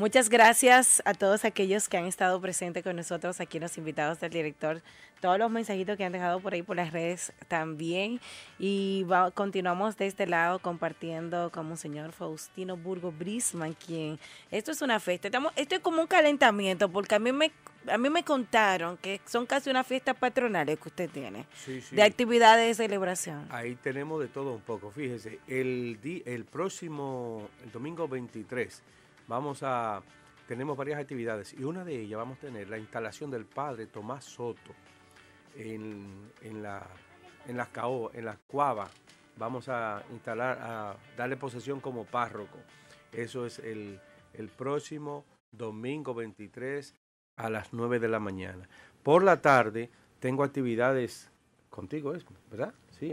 Muchas gracias a todos aquellos que han estado presentes con nosotros aquí los invitados del director. Todos los mensajitos que han dejado por ahí por las redes también. Y continuamos de este lado compartiendo con un señor Faustino Burgo Brisman, quien esto es una fiesta. Estamos, esto es como un calentamiento, porque a mí me a mí me contaron que son casi una fiesta patronales que usted tiene, de actividades de celebración. Ahí tenemos de todo un poco. Fíjese, el, el próximo, el domingo 23, Vamos a, tenemos varias actividades y una de ellas vamos a tener la instalación del padre Tomás Soto en, la, en las CAO, en las Cuava. Vamos a instalar, a darle posesión como párroco. Eso es el, próximo domingo 23 a las 9 de la mañana. Por la tarde tengo actividades contigo, ¿verdad? Sí,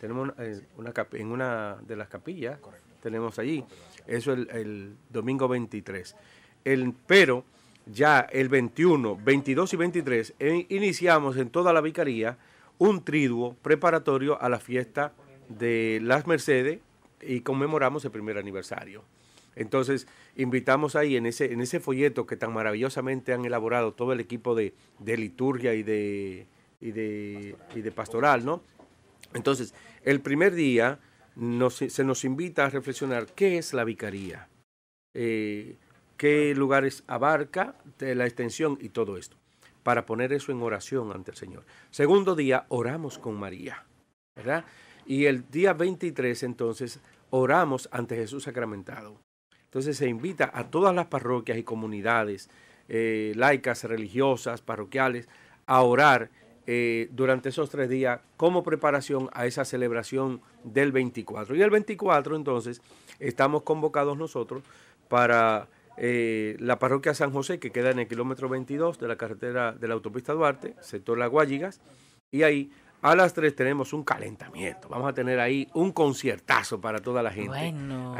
tenemos una, eh, en una de las capillas. Correcto tenemos allí. Eso es el domingo 23. El, pero ya el 21, 22 y 23 eh, iniciamos en toda la vicaría un triduo preparatorio a la fiesta de las Mercedes y conmemoramos el primer aniversario. Entonces, invitamos ahí en ese, en ese folleto que tan maravillosamente han elaborado todo el equipo de, liturgia y de, y de, y de pastoral, ¿no? Entonces, el primer día se nos invita a reflexionar qué es la vicaría, eh, qué lugares abarca de la extensión y todo esto, para poner eso en oración ante el Señor. Segundo día, oramos con María, ¿verdad? Y el día 23 entonces oramos ante Jesús sacramentado. Entonces se invita a todas las parroquias y comunidades eh, laicas, religiosas, parroquiales, a orar eh, durante esos tres días como preparación a esa celebración del 24. Y el 24 entonces estamos convocados nosotros para eh, la parroquia San José que queda en el kilómetro 22 de la carretera de la autopista Duarte, sector La Guayigas, y ahí a las 3 tenemos un calentamiento. Vamos a tener ahí un conciertazo para toda la gente. Bueno.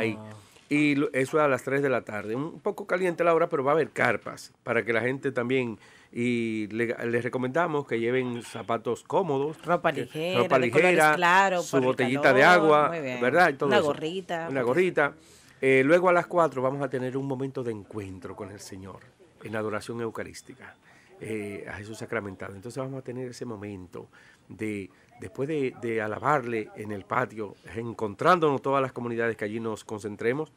Y eso a las 3 de la tarde. Un poco caliente la hora, pero va a haber carpas para que la gente también... Y les recomendamos que lleven zapatos cómodos. Ropa ligera. Ropa ligera. Claro, su botellita de agua. ¿Verdad? Todo una gorrita. Una gorrita. Eh, luego a las 4 vamos a tener un momento de encuentro con el Señor en adoración eucarística eh, a Jesús sacramentado. Entonces vamos a tener ese momento de después de, alabarle en el patio, encontrándonos todas las comunidades que allí nos concentremos,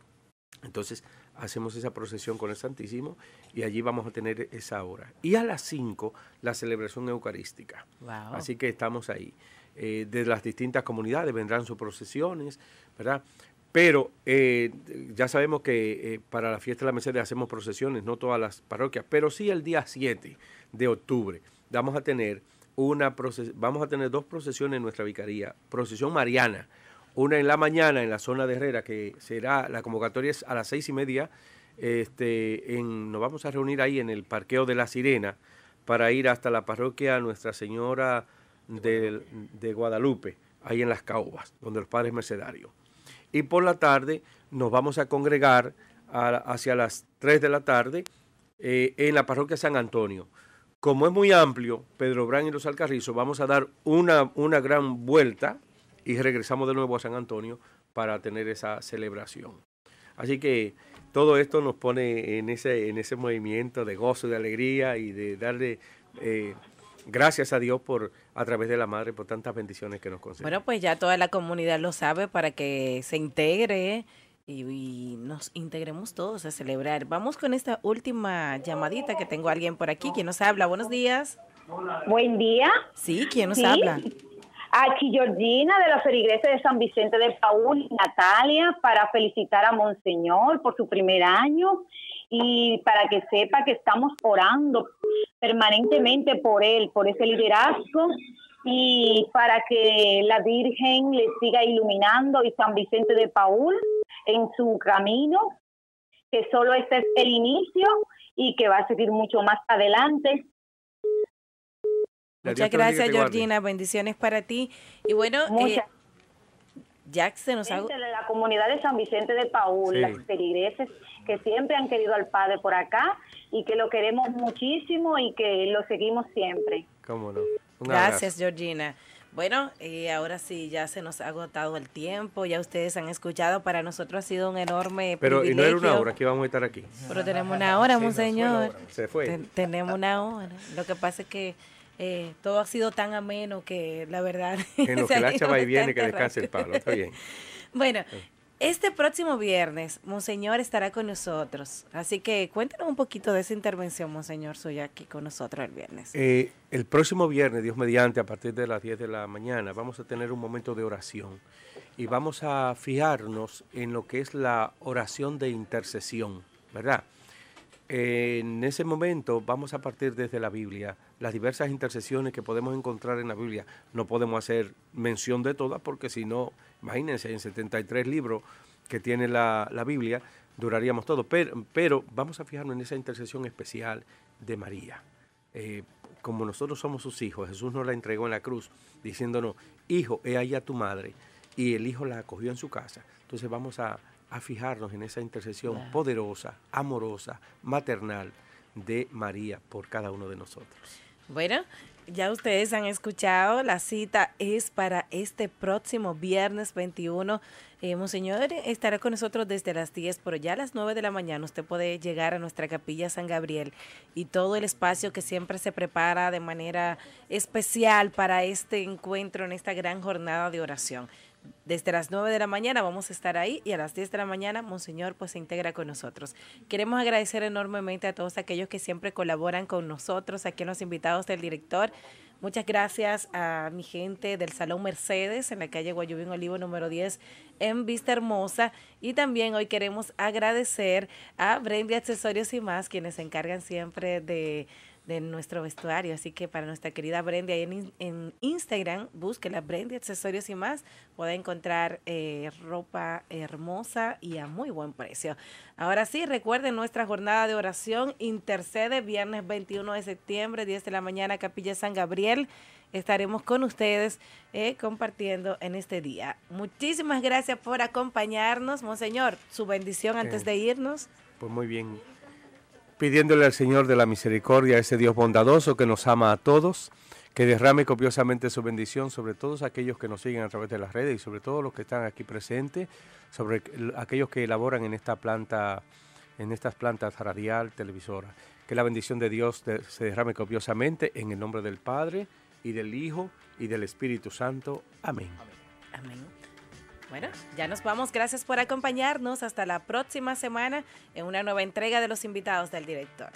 entonces hacemos esa procesión con el Santísimo y allí vamos a tener esa hora. Y a las 5 la celebración eucarística. Así que estamos ahí. Eh, de las distintas comunidades vendrán sus procesiones, ¿verdad? Pero eh, ya sabemos que eh, para la fiesta de la Mercedes hacemos procesiones, no todas las parroquias, pero sí el día 7 de octubre vamos a tener una vamos a tener dos procesiones en nuestra vicaría, procesión mariana, una en la mañana en la zona de Herrera, que será, la convocatoria es a las seis y media, este, en, nos vamos a reunir ahí en el parqueo de la Sirena para ir hasta la parroquia Nuestra Señora de, Guadalupe, ahí en las caobas, donde los padres mercedarios. Y por la tarde nos vamos a congregar hacia las 3 de la tarde eh, en la parroquia San Antonio como es muy amplio, Pedro Brán y los Alcarrizos, vamos a dar una, una gran vuelta y regresamos de nuevo a San Antonio para tener esa celebración. Así que todo esto nos pone en ese, en ese movimiento de gozo, de alegría y de darle eh, gracias a Dios por a través de la madre por tantas bendiciones que nos concede. Bueno, pues ya toda la comunidad lo sabe para que se integre y, nos integremos todos a celebrar. Vamos con esta última llamadita que tengo alguien por aquí. quien nos habla? Buenos días. Buen día. Sí, ¿quién nos habla? Aquí Georgina de la Ferigresa de San Vicente de Paúl, Natalia, para felicitar a Monseñor por su primer año y para que sepa que estamos orando permanentemente por él, por ese liderazgo y para que la Virgen le siga iluminando y San Vicente de Paul en su camino, que solo este es el inicio y que va a seguir mucho más adelante. Muchas gracias, Georgina. Bendiciones para ti. Y bueno, eh, Jack se nos ha... La comunidad de San Vicente de Paul, las perigreses que siempre han querido al Padre por acá y que lo queremos muchísimo y que lo seguimos siempre. Cómo no. Gracias, Georgina. Bueno, y ahora sí, ya se nos ha agotado el tiempo, ya ustedes han escuchado, para nosotros ha sido un enorme Pero privilegio. y no era una hora que íbamos a estar aquí. Pero tenemos una hora, monseñor. Se fue. tenemos una hora. Lo que pasa es que eh, todo ha sido tan ameno que la verdad... que lo que la chava y viene, que descanse el pablo. está bien. Bueno, este próximo viernes, Monseñor estará con nosotros. Así que cuéntanos un poquito de esa intervención, Monseñor, suya aquí con nosotros el viernes. Eh, el próximo viernes, Dios mediante, a partir de las 10 de la mañana, vamos a tener un momento de oración y vamos a fijarnos en lo que es la oración de intercesión, ¿verdad? en ese momento vamos a partir desde la Biblia, las diversas intercesiones que podemos encontrar en la Biblia. No podemos hacer mención de todas porque si no, imagínense, en 73 libros que tiene la, Biblia, duraríamos todo. Pero, vamos a fijarnos en esa intercesión especial de María. Eh, como nosotros somos sus hijos, Jesús nos la entregó en la cruz diciéndonos, hijo, he ahí a tu madre. Y el hijo la acogió en su casa. Entonces vamos a a fijarnos en esa intercesión poderosa, amorosa, maternal de María por cada uno de nosotros. Bueno, ya ustedes han escuchado, la cita es para este próximo viernes 21. Eh, monseñor estará con nosotros desde las 10, pero ya a las 9 de la mañana usted puede llegar a nuestra capilla San Gabriel y todo el espacio que siempre se prepara de manera especial para este encuentro en esta gran jornada de oración desde las 9 de la mañana vamos a estar ahí y a las 10 de la mañana Monseñor pues se integra con nosotros. Queremos agradecer enormemente a todos aquellos que siempre colaboran con nosotros, aquí en los invitados del director. Muchas gracias a mi gente del Salón Mercedes en la calle Guayubín Olivo número 10 en Vista Hermosa. Y también hoy queremos agradecer a Brandy Accesorios y más, quienes se encargan siempre de de nuestro vestuario. Así que para nuestra querida Brendi ahí en, en Instagram, búsquela Brendi, Accesorios y más. Puede encontrar eh, ropa hermosa y a muy buen precio. Ahora sí, recuerden nuestra jornada de oración intercede viernes 21 de septiembre, 10 de la mañana, Capilla San Gabriel. Estaremos con ustedes eh, compartiendo en este día. Muchísimas gracias por acompañarnos, Monseñor. Su bendición antes de irnos. Pues muy bien pidiéndole al Señor de la misericordia, a ese Dios bondadoso que nos ama a todos, que derrame copiosamente su bendición sobre todos aquellos que nos siguen a través de las redes y sobre todos los que están aquí presentes, sobre aquellos que elaboran en esta planta, en estas plantas radial, televisora. Que la bendición de Dios se derrame copiosamente en el nombre del Padre y del Hijo y del Espíritu Santo. Amén. Amén. Bueno, ya nos vamos. Gracias por acompañarnos. Hasta la próxima semana en una nueva entrega de los invitados del director.